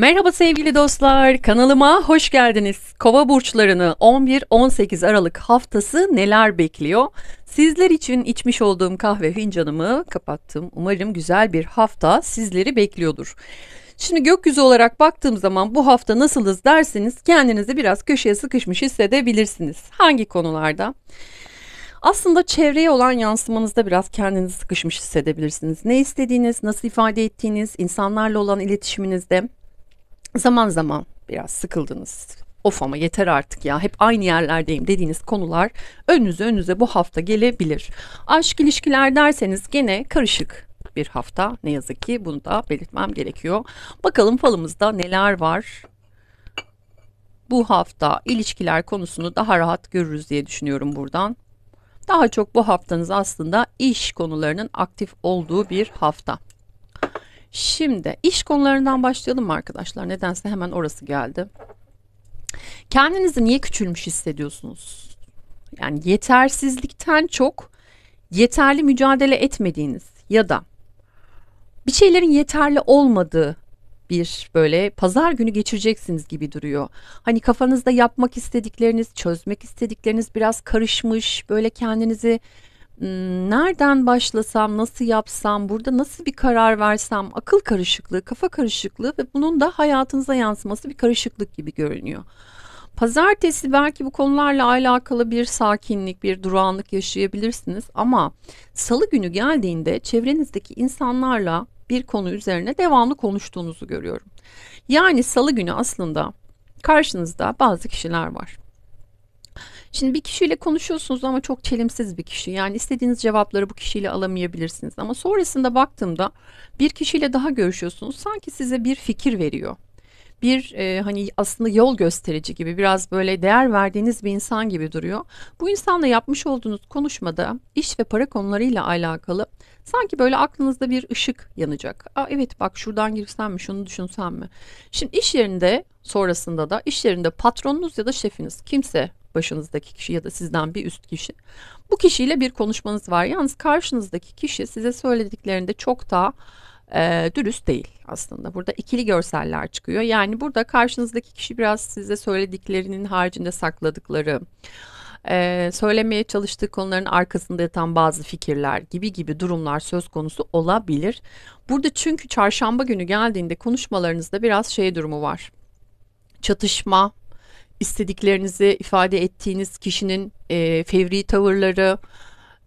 Merhaba sevgili dostlar, kanalıma hoş geldiniz. Kova burçlarını 11-18 Aralık haftası neler bekliyor? Sizler için içmiş olduğum kahve fincanımı kapattım. Umarım güzel bir hafta sizleri bekliyordur. Şimdi gökyüzü olarak baktığım zaman bu hafta nasılız derseniz kendinizi biraz köşeye sıkışmış hissedebilirsiniz. Hangi konularda? Aslında çevreye olan yansımanızda biraz kendinizi sıkışmış hissedebilirsiniz. Ne istediğiniz, nasıl ifade ettiğiniz, insanlarla olan iletişiminizde zaman zaman biraz sıkıldınız. Of ama yeter artık ya hep aynı yerlerdeyim dediğiniz konular önünüze önünüze bu hafta gelebilir. Aşk ilişkiler derseniz gene karışık bir hafta ne yazık ki bunu da belirtmem gerekiyor. Bakalım falımızda neler var bu hafta ilişkiler konusunu daha rahat görürüz diye düşünüyorum buradan. Daha çok bu haftanız aslında iş konularının aktif olduğu bir hafta. Şimdi iş konularından başlayalım arkadaşlar. Nedense hemen orası geldi. Kendinizi niye küçülmüş hissediyorsunuz? Yani yetersizlikten çok yeterli mücadele etmediğiniz ya da bir şeylerin yeterli olmadığı bir böyle pazar günü geçireceksiniz gibi duruyor. Hani kafanızda yapmak istedikleriniz, çözmek istedikleriniz biraz karışmış, böyle kendinizi Hmm, nereden başlasam, nasıl yapsam, burada nasıl bir karar versem, akıl karışıklığı, kafa karışıklığı ve bunun da hayatınıza yansıması bir karışıklık gibi görünüyor. Pazartesi belki bu konularla alakalı bir sakinlik, bir duranlık yaşayabilirsiniz ama salı günü geldiğinde çevrenizdeki insanlarla bir konu üzerine devamlı konuştuğunuzu görüyorum. Yani salı günü aslında karşınızda bazı kişiler var. Şimdi bir kişiyle konuşuyorsunuz ama çok çelimsiz bir kişi. Yani istediğiniz cevapları bu kişiyle alamayabilirsiniz. Ama sonrasında baktığımda bir kişiyle daha görüşüyorsunuz. Sanki size bir fikir veriyor. Bir e, hani aslında yol gösterici gibi biraz böyle değer verdiğiniz bir insan gibi duruyor. Bu insanla yapmış olduğunuz konuşmada iş ve para konularıyla alakalı sanki böyle aklınızda bir ışık yanacak. Aa, evet bak şuradan girsem mi şunu düşünsem mi? Şimdi iş yerinde sonrasında da iş yerinde patronunuz ya da şefiniz kimse başınızdaki kişi ya da sizden bir üst kişi. Bu kişiyle bir konuşmanız var. Yalnız karşınızdaki kişi size söylediklerinde çok daha e, dürüst değil aslında. Burada ikili görseller çıkıyor. Yani burada karşınızdaki kişi biraz size söylediklerinin haricinde sakladıkları, e, söylemeye çalıştığı konuların arkasında yatan bazı fikirler gibi gibi durumlar söz konusu olabilir. Burada çünkü çarşamba günü geldiğinde konuşmalarınızda biraz şey durumu var. Çatışma, istediklerinizi ifade ettiğiniz kişinin e, fevri tavırları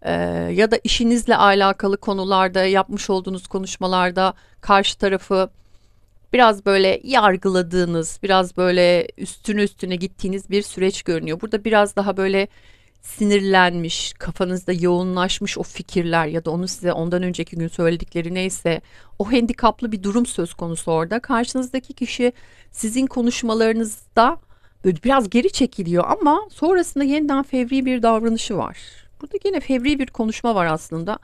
e, ya da işinizle alakalı konularda yapmış olduğunuz konuşmalarda karşı tarafı biraz böyle yargıladığınız, biraz böyle üstüne üstüne gittiğiniz bir süreç görünüyor. Burada biraz daha böyle sinirlenmiş, kafanızda yoğunlaşmış o fikirler ya da onu size ondan önceki gün söyledikleri neyse o handikaplı bir durum söz konusu orada. Karşınızdaki kişi sizin konuşmalarınızda biraz geri çekiliyor ama sonrasında yeniden fevri bir davranışı var. Burada yine fevri bir konuşma var aslında.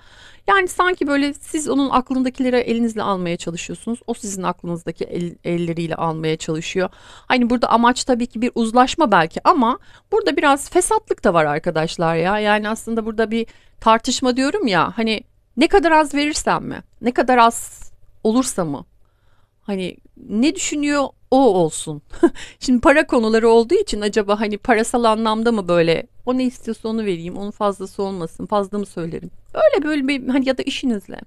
Yani sanki böyle siz onun aklındakileri elinizle almaya çalışıyorsunuz. O sizin aklınızdaki el, elleriyle almaya çalışıyor. Hani burada amaç tabii ki bir uzlaşma belki ama burada biraz fesatlık da var arkadaşlar ya. Yani aslında burada bir tartışma diyorum ya. Hani ne kadar az verirsem mi? Ne kadar az olursa mı? Hani ne düşünüyor o olsun. Şimdi para konuları olduğu için acaba hani parasal anlamda mı böyle o ne istiyorsa onu vereyim onun fazlası olmasın fazla mı söylerim. Öyle böyle bir hani ya da işinizle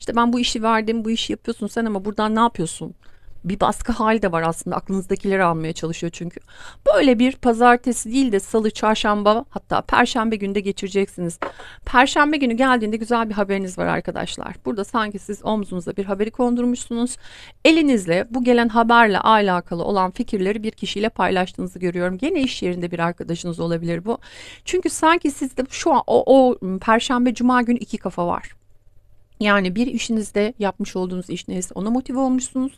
işte ben bu işi verdim bu işi yapıyorsun sen ama buradan ne yapıyorsun bir baskı hali de var aslında aklınızdakileri almaya çalışıyor çünkü. Böyle bir pazartesi değil de salı, çarşamba hatta perşembe günde geçireceksiniz. Perşembe günü geldiğinde güzel bir haberiniz var arkadaşlar. Burada sanki siz omzunuza bir haberi kondurmuşsunuz. Elinizle bu gelen haberle alakalı olan fikirleri bir kişiyle paylaştığınızı görüyorum. Gene iş yerinde bir arkadaşınız olabilir bu. Çünkü sanki sizde şu an o, o hmm, perşembe cuma günü iki kafa var. Yani bir işinizde yapmış olduğunuz iş neyse ona motive olmuşsunuz.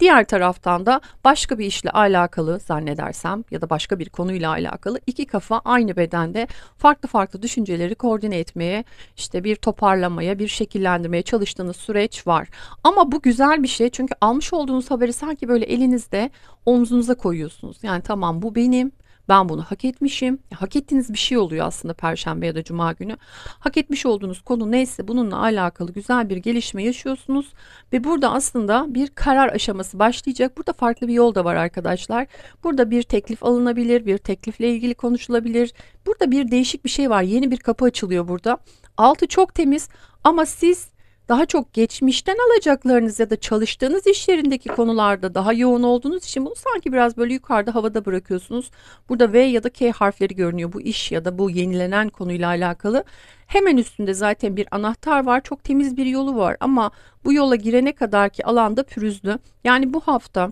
Diğer taraftan da başka bir işle alakalı zannedersem ya da başka bir konuyla alakalı iki kafa aynı bedende farklı farklı düşünceleri koordine etmeye işte bir toparlamaya bir şekillendirmeye çalıştığınız süreç var. Ama bu güzel bir şey çünkü almış olduğunuz haberi sanki böyle elinizde omzunuza koyuyorsunuz. Yani tamam bu benim ben bunu hak etmişim. Hak ettiğiniz bir şey oluyor aslında perşembe ya da cuma günü. Hak etmiş olduğunuz konu neyse bununla alakalı güzel bir gelişme yaşıyorsunuz ve burada aslında bir karar aşaması başlayacak. Burada farklı bir yol da var arkadaşlar. Burada bir teklif alınabilir, bir teklifle ilgili konuşulabilir. Burada bir değişik bir şey var. Yeni bir kapı açılıyor burada. Altı çok temiz ama siz daha çok geçmişten alacaklarınız ya da çalıştığınız iş yerindeki konularda daha yoğun olduğunuz için bunu sanki biraz böyle yukarıda havada bırakıyorsunuz. Burada V ya da K harfleri görünüyor. Bu iş ya da bu yenilenen konuyla alakalı. Hemen üstünde zaten bir anahtar var. Çok temiz bir yolu var ama bu yola girene kadar ki alanda pürüzlü. Yani bu hafta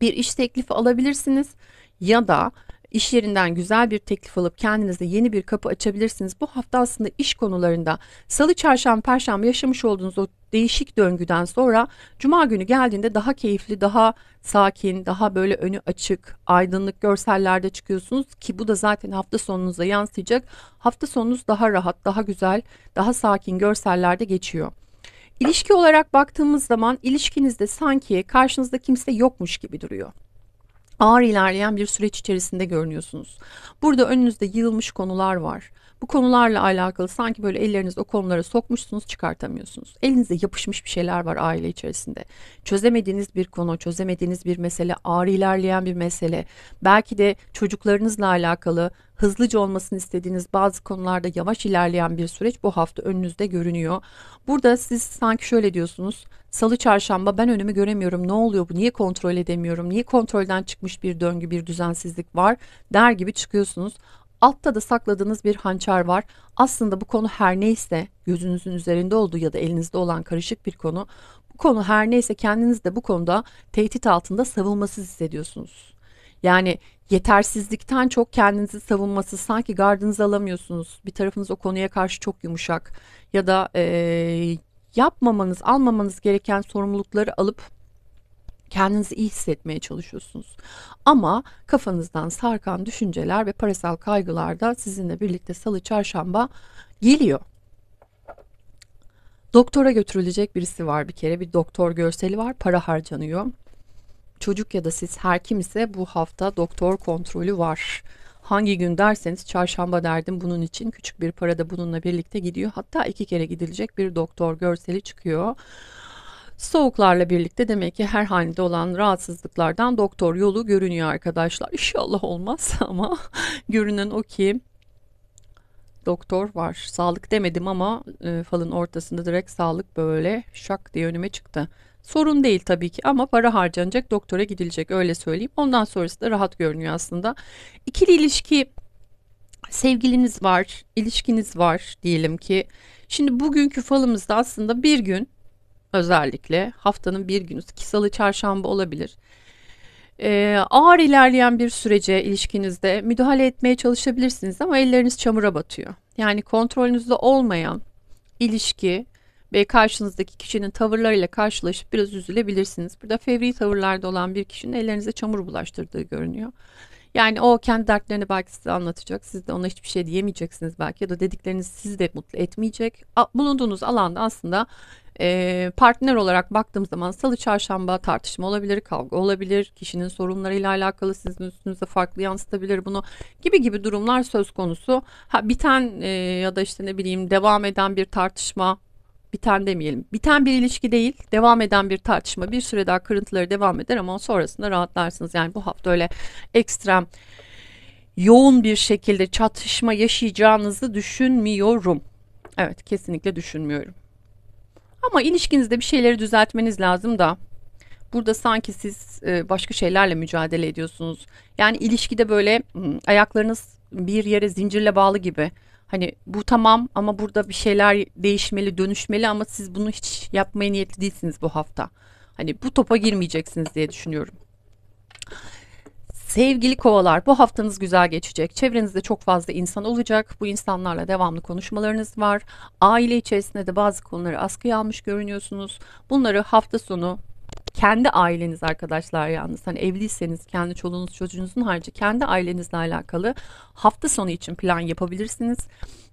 bir iş teklifi alabilirsiniz ya da İş yerinden güzel bir teklif alıp kendinize yeni bir kapı açabilirsiniz. Bu hafta aslında iş konularında salı, çarşamba, perşembe yaşamış olduğunuz o değişik döngüden sonra cuma günü geldiğinde daha keyifli, daha sakin, daha böyle önü açık, aydınlık görsellerde çıkıyorsunuz ki bu da zaten hafta sonunuza yansıyacak. Hafta sonunuz daha rahat, daha güzel, daha sakin görsellerde geçiyor. İlişki olarak baktığımız zaman ilişkinizde sanki karşınızda kimse yokmuş gibi duruyor ağır ilerleyen bir süreç içerisinde görünüyorsunuz. Burada önünüzde yığılmış konular var bu konularla alakalı sanki böyle elleriniz o konulara sokmuşsunuz çıkartamıyorsunuz. Elinizde yapışmış bir şeyler var aile içerisinde. Çözemediğiniz bir konu, çözemediğiniz bir mesele, ağır ilerleyen bir mesele. Belki de çocuklarınızla alakalı hızlıca olmasını istediğiniz bazı konularda yavaş ilerleyen bir süreç bu hafta önünüzde görünüyor. Burada siz sanki şöyle diyorsunuz. Salı çarşamba ben önümü göremiyorum. Ne oluyor bu? Niye kontrol edemiyorum? Niye kontrolden çıkmış bir döngü, bir düzensizlik var? der gibi çıkıyorsunuz. Altta da sakladığınız bir hançer var. Aslında bu konu her neyse gözünüzün üzerinde olduğu ya da elinizde olan karışık bir konu. Bu konu her neyse kendiniz de bu konuda tehdit altında savunmasız hissediyorsunuz. Yani yetersizlikten çok kendinizi savunmasız sanki gardınızı alamıyorsunuz. Bir tarafınız o konuya karşı çok yumuşak ya da e, yapmamanız almamanız gereken sorumlulukları alıp kendinizi iyi hissetmeye çalışıyorsunuz. Ama kafanızdan sarkan düşünceler ve parasal kaygılar da sizinle birlikte salı çarşamba geliyor. Doktora götürülecek birisi var bir kere bir doktor görseli var para harcanıyor. Çocuk ya da siz her kimse bu hafta doktor kontrolü var. Hangi gün derseniz çarşamba derdim bunun için küçük bir para da bununla birlikte gidiyor. Hatta iki kere gidilecek bir doktor görseli çıkıyor. Soğuklarla birlikte demek ki her halinde olan rahatsızlıklardan doktor yolu görünüyor arkadaşlar. İnşallah olmaz ama görünen o ki doktor var. Sağlık demedim ama e, falın ortasında direkt sağlık böyle şak diye önüme çıktı. Sorun değil tabii ki ama para harcanacak, doktora gidilecek öyle söyleyeyim. Ondan sonrası da rahat görünüyor aslında. İkili ilişki sevgiliniz var, ilişkiniz var diyelim ki. Şimdi bugünkü falımızda aslında bir gün özellikle haftanın bir günü ki salı çarşamba olabilir. Ee, ağır ilerleyen bir sürece ilişkinizde müdahale etmeye çalışabilirsiniz ama elleriniz çamura batıyor. Yani kontrolünüzde olmayan ilişki ve karşınızdaki kişinin tavırlarıyla karşılaşıp biraz üzülebilirsiniz. Burada fevri tavırlarda olan bir kişinin ellerinize çamur bulaştırdığı görünüyor. Yani o kendi dertlerini belki size anlatacak. Siz de ona hiçbir şey diyemeyeceksiniz belki ya da dedikleriniz sizi de mutlu etmeyecek. Bulunduğunuz alanda aslında e, partner olarak baktığım zaman salı çarşamba tartışma olabilir, kavga olabilir, kişinin sorunlarıyla alakalı sizin üstünüze farklı yansıtabilir bunu gibi gibi durumlar söz konusu. Ha, biten e, ya da işte ne bileyim devam eden bir tartışma biten demeyelim. Biten bir ilişki değil, devam eden bir tartışma. Bir süre daha kırıntıları devam eder ama sonrasında rahatlarsınız. Yani bu hafta öyle ekstrem yoğun bir şekilde çatışma yaşayacağınızı düşünmüyorum. Evet, kesinlikle düşünmüyorum. Ama ilişkinizde bir şeyleri düzeltmeniz lazım da burada sanki siz e, başka şeylerle mücadele ediyorsunuz. Yani ilişkide böyle ayaklarınız bir yere zincirle bağlı gibi. Hani bu tamam ama burada bir şeyler değişmeli, dönüşmeli ama siz bunu hiç yapmaya niyetli değilsiniz bu hafta. Hani bu topa girmeyeceksiniz diye düşünüyorum. Sevgili kovalar bu haftanız güzel geçecek. Çevrenizde çok fazla insan olacak. Bu insanlarla devamlı konuşmalarınız var. Aile içerisinde de bazı konuları askıya almış görünüyorsunuz. Bunları hafta sonu kendi aileniz arkadaşlar yalnız hani evliyseniz kendi çoluğunuz çocuğunuzun harcı kendi ailenizle alakalı hafta sonu için plan yapabilirsiniz.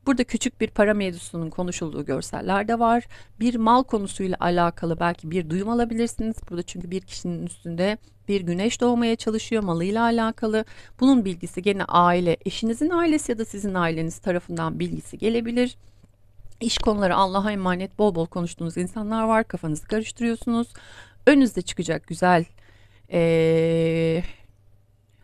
Burada küçük bir para mevzusunun konuşulduğu görseller de var. Bir mal konusuyla alakalı belki bir duyum alabilirsiniz. Burada çünkü bir kişinin üstünde bir güneş doğmaya çalışıyor malıyla alakalı. Bunun bilgisi gene aile, eşinizin ailesi ya da sizin aileniz tarafından bilgisi gelebilir. İş konuları Allah'a emanet bol bol konuştuğunuz insanlar var. Kafanızı karıştırıyorsunuz önünüzde çıkacak güzel e,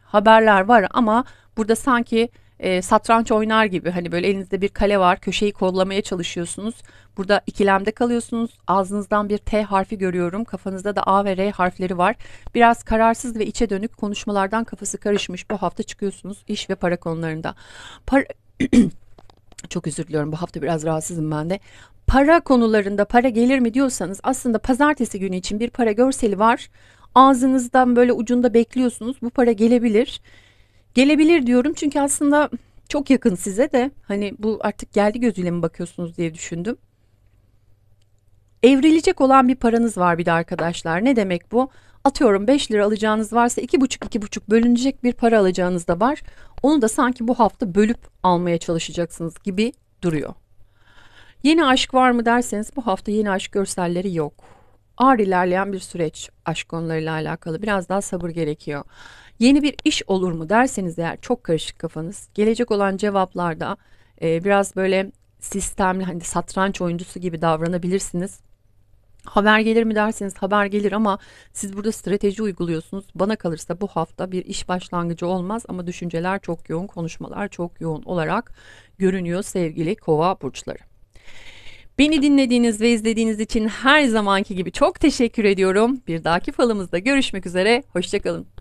haberler var ama burada sanki e, satranç oynar gibi hani böyle elinizde bir kale var köşeyi kollamaya çalışıyorsunuz. Burada ikilemde kalıyorsunuz. Ağzınızdan bir T harfi görüyorum. Kafanızda da A ve R harfleri var. Biraz kararsız ve içe dönük konuşmalardan kafası karışmış bu hafta çıkıyorsunuz iş ve para konularında. Para çok özür diliyorum bu hafta biraz rahatsızım ben de. Para konularında para gelir mi diyorsanız aslında pazartesi günü için bir para görseli var. Ağzınızdan böyle ucunda bekliyorsunuz bu para gelebilir. Gelebilir diyorum çünkü aslında çok yakın size de hani bu artık geldi gözüyle mi bakıyorsunuz diye düşündüm. Evrilecek olan bir paranız var bir de arkadaşlar. Ne demek bu? Atıyorum 5 lira alacağınız varsa 2,5 2,5 bölünecek bir para alacağınız da var. Onu da sanki bu hafta bölüp almaya çalışacaksınız gibi duruyor. Yeni aşk var mı derseniz bu hafta yeni aşk görselleri yok. Ağır ilerleyen bir süreç aşk konularıyla alakalı biraz daha sabır gerekiyor. Yeni bir iş olur mu derseniz eğer çok karışık kafanız. Gelecek olan cevaplarda e, biraz böyle sistemli hani satranç oyuncusu gibi davranabilirsiniz. Haber gelir mi derseniz haber gelir ama siz burada strateji uyguluyorsunuz. Bana kalırsa bu hafta bir iş başlangıcı olmaz ama düşünceler çok yoğun, konuşmalar çok yoğun olarak görünüyor sevgili Kova burçları. Beni dinlediğiniz ve izlediğiniz için her zamanki gibi çok teşekkür ediyorum. Bir dahaki falımızda görüşmek üzere. Hoşçakalın.